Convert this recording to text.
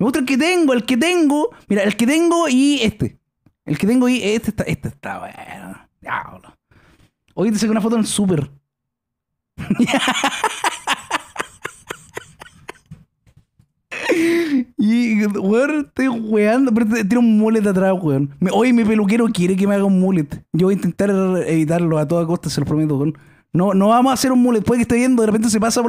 Me gusta el que tengo, el que tengo. Mira, el que tengo y este. El que tengo y este está, este está bueno. Diablo. Hoy te saco una foto en el súper. y, estoy weando. Pero tiene un mullet atrás, weón. Hoy mi peluquero quiere que me haga un mullet. Yo voy a intentar evitarlo a toda costa, se lo prometo, weón. No, no vamos a hacer un mullet. Puede que esté viendo, de repente se pasa por